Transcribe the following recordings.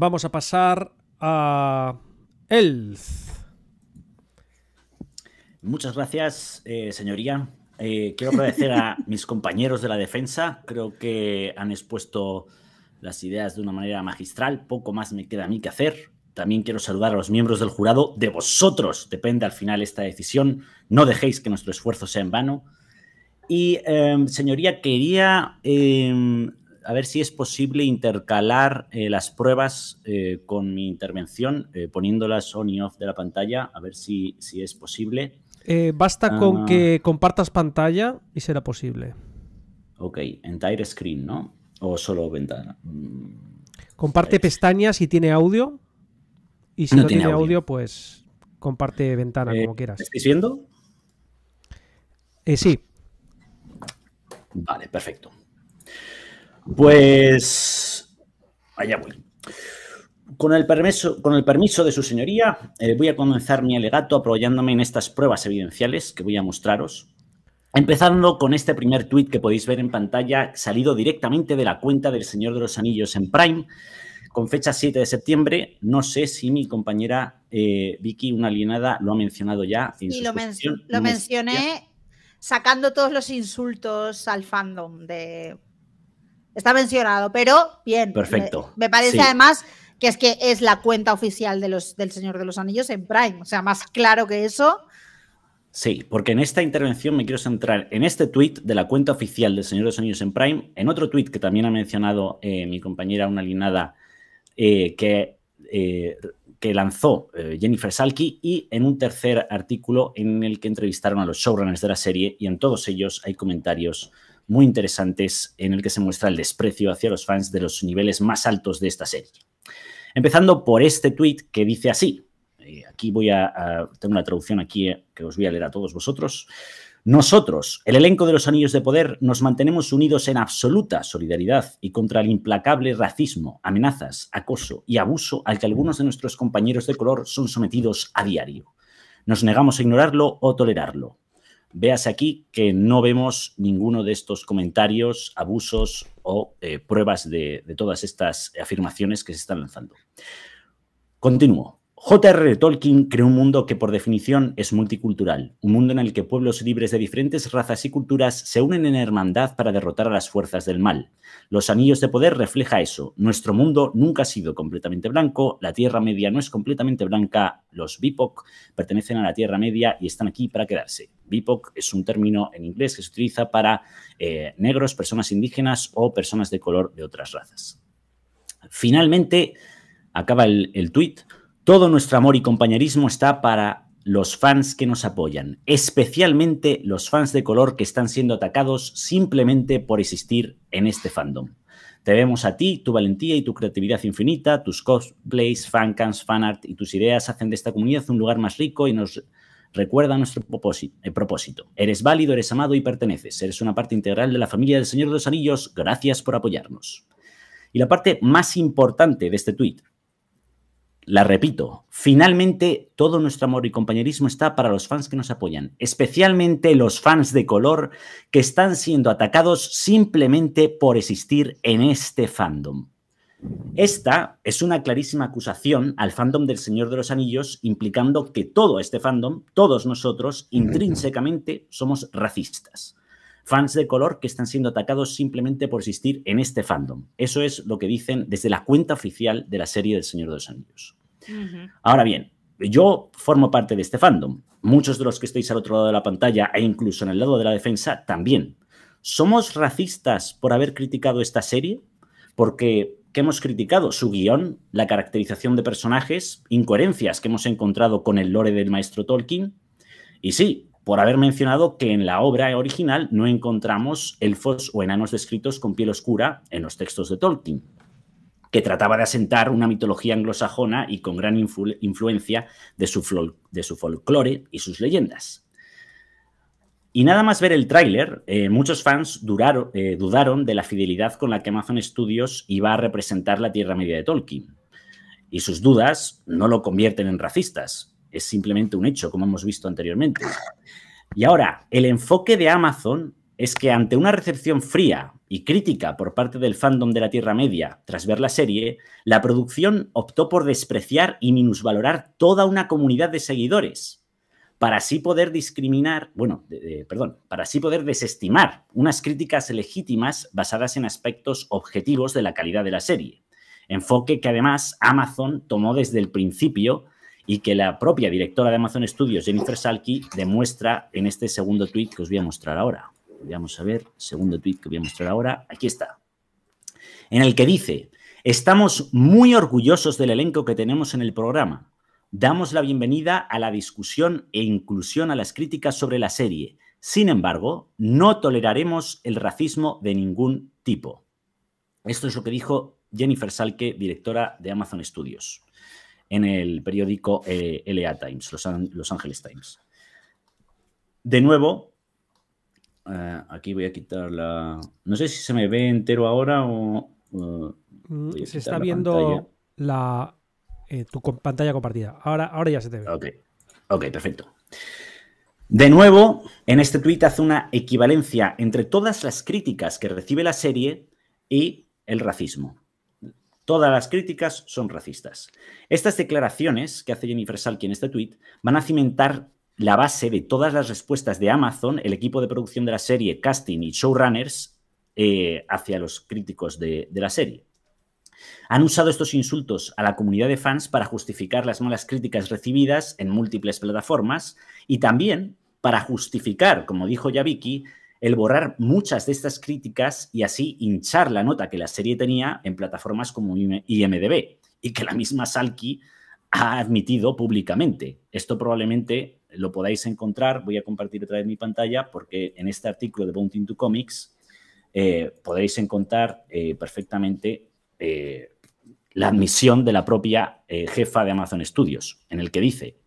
Vamos a pasar a él. Muchas gracias, eh, señoría. Eh, quiero agradecer a mis compañeros de la defensa. Creo que han expuesto las ideas de una manera magistral. Poco más me queda a mí que hacer. También quiero saludar a los miembros del jurado. De vosotros depende al final esta decisión. No dejéis que nuestro esfuerzo sea en vano. Y, eh, señoría, quería a ver si es posible intercalar eh, las pruebas eh, con mi intervención, eh, poniéndolas on y off de la pantalla, a ver si, si es posible. basta con ah. que compartas pantalla y será posible. Ok, entire screen, ¿no? O solo ventana. Mm, comparte pestañas si tiene audio. Y si no, tiene, audio, pues comparte ventana, como quieras. ¿Estás estáis viendo? sí. Vale, perfecto. Pues allá voy. Con el, permiso, con el permiso de su señoría, eh, voy a comenzar mi alegato apoyándome en estas pruebas evidenciales que voy a mostraros. Empezando con este primer tuit que podéis ver en pantalla, salido directamente de la cuenta del Señor de los Anillos en Prime, con fecha 7 de septiembre. No sé si mi compañera eh, Vicky, una alienada, lo ha mencionado ya. sí, lo, lo mencioné sacando todos los insultos al fandom de está mencionado, pero bien. Perfecto. Me, parece además que es que es la cuenta oficial de los, del Señor de los Anillos en Prime. O sea, más claro que eso. Sí, porque en esta intervención me quiero centrar en este tuit de la cuenta oficial del Señor de los Anillos en Prime, en otro tuit que también ha mencionado eh, mi compañera una linada eh, que, eh, que, lanzó Jennifer Salki y en un tercer artículo en el que entrevistaron a los showrunners de la serie y en todos ellos hay comentarios muy interesantes en el que se muestra el desprecio hacia los fans de los niveles más altos de esta serie. Empezando por este tweet que dice así, aquí voy a, a tengo una traducción aquí eh, que os voy a leer a todos vosotros. Nosotros, el elenco de los Anillos de Poder, nos mantenemos unidos en absoluta solidaridad y contra el implacable racismo, amenazas, acoso y abuso al que algunos de nuestros compañeros de color son sometidos a diario. Nos negamos a ignorarlo o tolerarlo. Veas aquí que no vemos ninguno de estos comentarios, abusos o eh, pruebas de, de todas estas afirmaciones que se están lanzando. Continúo. J.R.R. Tolkien creó un mundo que por definición es multicultural, un mundo en el que pueblos libres de diferentes razas y culturas se unen en hermandad para derrotar a las fuerzas del mal. Los Anillos de Poder refleja eso. Nuestro mundo nunca ha sido completamente blanco, la Tierra Media no es completamente blanca, los BIPOC pertenecen a la Tierra Media y están aquí para quedarse. BIPOC es un término en inglés que se utiliza para eh, negros, personas indígenas o personas de color de otras razas. Finalmente, acaba el, el tuit. Todo nuestro amor y compañerismo está para los fans que nos apoyan, especialmente los fans de color que están siendo atacados simplemente por existir en este fandom. Te vemos a ti, tu valentía y tu creatividad infinita, tus cosplays, fancams, fanart y tus ideas hacen de esta comunidad un lugar más rico y nos recuerda nuestro eh, propósito. Eres válido, eres amado y perteneces. Eres una parte integral de la familia del Señor de los Anillos. Gracias por apoyarnos. Y la parte más importante de este tweet. La repito, finalmente todo nuestro amor y compañerismo está para los fans que nos apoyan, especialmente los fans de color que están siendo atacados simplemente por existir en este fandom. Esta es una clarísima acusación al fandom del Señor de los Anillos, implicando que todo este fandom, todos nosotros, intrínsecamente somos racistas. Fans de color que están siendo atacados simplemente por existir en este fandom. Eso es lo que dicen desde la cuenta oficial de la serie del Señor de los Anillos. Ahora bien, yo formo parte de este fandom. Muchos de los que estáis al otro lado de la pantalla e incluso en el lado de la defensa también. ¿Somos racistas por haber criticado esta serie? Porque ¿qué hemos criticado? Su guión, la caracterización de personajes, incoherencias que hemos encontrado con el lore del maestro Tolkien. Y sí, por haber mencionado que en la obra original no encontramos elfos o enanos descritos con piel oscura en los textos de Tolkien que trataba de asentar una mitología anglosajona y con gran influencia de su, de su folclore y sus leyendas. Y nada más ver el tráiler, eh, muchos fans eh, dudaron de la fidelidad con la que Amazon Studios iba a representar la Tierra Media de Tolkien. Y sus dudas no lo convierten en racistas, es simplemente un hecho, como hemos visto anteriormente. Y ahora, el enfoque de Amazon es que ante una recepción fría y crítica por parte del fandom de la Tierra Media tras ver la serie, la producción optó por despreciar y minusvalorar toda una comunidad de seguidores, para así poder discriminar, bueno, perdón, para así poder desestimar unas críticas legítimas basadas en aspectos objetivos de la calidad de la serie. Enfoque que además Amazon tomó desde el principio y que la propia directora de Amazon Studios, Jennifer Salki, demuestra en este segundo tweet que os voy a mostrar ahora. Vamos a ver, segundo tweet que voy a mostrar ahora. Aquí está. En el que dice, estamos muy orgullosos del elenco que tenemos en el programa. Damos la bienvenida a la discusión e inclusión a las críticas sobre la serie. Sin embargo, no toleraremos el racismo de ningún tipo. Esto es lo que dijo Jennifer Salke, directora de Amazon Studios, en el periódico eh, LA Times, Los, Los Angeles Times. De nuevo, eh, aquí voy a quitar la... No sé si se me ve entero ahora o... Mm, se está viendo la, eh, tu pantalla compartida. Ahora, ahora ya se te ve. Ok, perfecto. De nuevo, en este tuit hace una equivalencia entre todas las críticas que recibe la serie y el racismo. Todas las críticas son racistas. Estas declaraciones que hace Jennifer Salki en este tuit van a cimentar la base de todas las respuestas de Amazon, el equipo de producción de la serie, casting y showrunners eh, hacia los críticos de, de la serie. Han usado estos insultos a la comunidad de fans para justificar las malas críticas recibidas en múltiples plataformas y también para justificar, como dijo ya Vicky, el borrar muchas de estas críticas y así hinchar la nota que la serie tenía en plataformas como IMDB y que la misma Salki ha admitido públicamente. Esto probablemente lo podáis encontrar. Voy a compartir otra vez mi pantalla porque en este artículo de Bounty to Comics eh, podéis encontrar eh, perfectamente eh, la admisión de la propia jefa de Amazon Studios, en el que dice,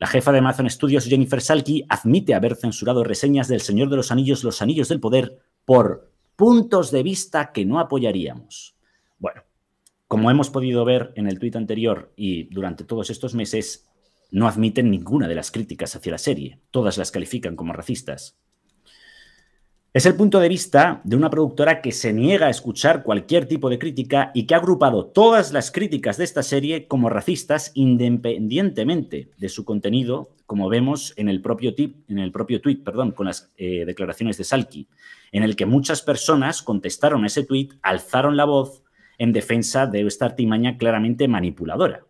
la jefa de Amazon Studios, Jennifer Salki, admite haber censurado reseñas del Señor de los Anillos, Los Anillos del Poder, por puntos de vista que no apoyaríamos. Bueno, como hemos podido ver en el tuit anterior y durante todos estos meses, no admiten ninguna de las críticas hacia la serie, todas las califican como racistas. Es el punto de vista de una productora que se niega a escuchar cualquier tipo de crítica y que ha agrupado todas las críticas de esta serie como racistas independientemente de su contenido, como vemos en el propio, tip, en el propio tweet perdón, con las eh, declaraciones de Salki, en el que muchas personas contestaron ese tweet, alzaron la voz en defensa de esta artimaña claramente manipuladora.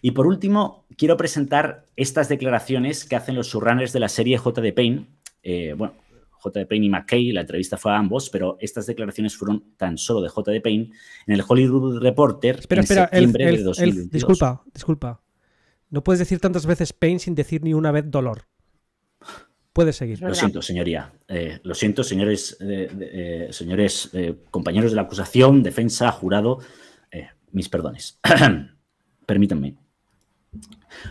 Y por último, quiero presentar estas declaraciones que hacen los subrunners de la serie J.D. Payne. Eh, bueno, J.D. Payne y McKay, la entrevista fue a ambos, pero estas declaraciones fueron tan solo de J.D. Payne en el Hollywood Reporter en septiembre de 2022. disculpa, disculpa. No puedes decir tantas veces Payne sin decir ni una vez dolor. Puedes seguir. Lo siento, señoría. Eh, lo siento, señores, eh, señores compañeros de la acusación, defensa, jurado. mis perdones. Permítanme.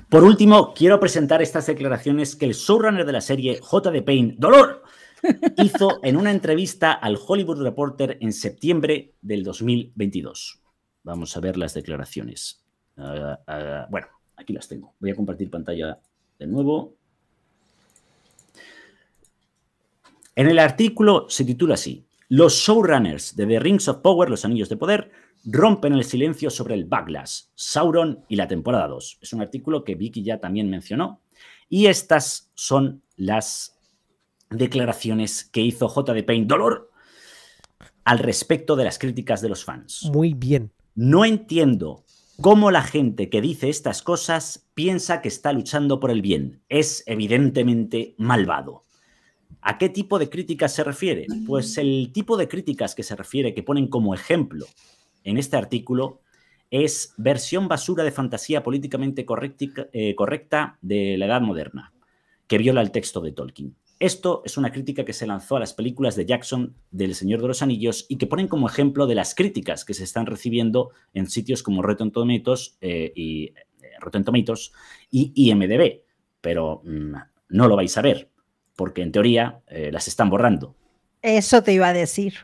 Por último, quiero presentar estas declaraciones que el showrunner de la serie J. de Payne, Dolor, hizo en una entrevista al Hollywood Reporter en septiembre del 2022. Vamos a ver las declaraciones. Ah, ah, bueno, aquí las tengo. Voy a compartir pantalla de nuevo. En el artículo se titula así, Los showrunners de The Rings of Power, los Anillos de Poder, rompen el silencio sobre el backlash, Sauron y la temporada 2. Es un artículo que Vicky ya también mencionó. Y estas son las declaraciones que hizo J.D. Payne Dolor al respecto de las críticas de los fans. Muy bien. No entiendo cómo la gente que dice estas cosas piensa que está luchando por el bien. Es evidentemente malvado. ¿A qué tipo de críticas se refiere? Pues el tipo de críticas que se refiere, que ponen como ejemplo en este artículo es versión basura de fantasía políticamente eh, correcta, de la Edad Moderna, que viola el texto de Tolkien. Esto es una crítica que se lanzó a las películas de Jackson del Señor de los Anillos y que ponen como ejemplo de las críticas que se están recibiendo en sitios como Rotten eh, y, eh, y IMDB. Pero mm, no lo vais a ver, porque en teoría las están borrando. Eso te iba a decir.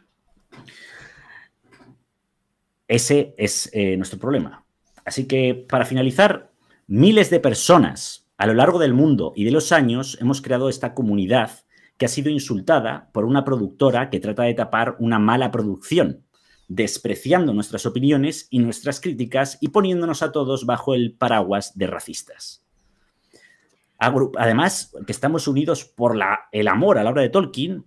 Ese es eh, nuestro problema. Así que, para finalizar, miles de personas a lo largo del mundo y de los años hemos creado esta comunidad que ha sido insultada por una productora que trata de tapar una mala producción, despreciando nuestras opiniones y nuestras críticas y poniéndonos a todos bajo el paraguas de racistas. Además, que estamos unidos por el amor a la obra de Tolkien,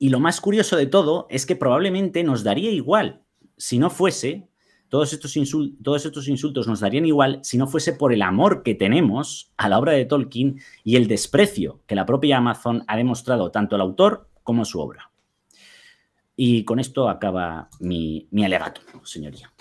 y lo más curioso de todo es que probablemente nos daría igual si no fuese, todos estos, insultos, nos darían igual si no fuese por el amor que tenemos a la obra de Tolkien y el desprecio que la propia Amazon ha demostrado tanto al autor como a su obra. Y con esto acaba mi alegato, señoría.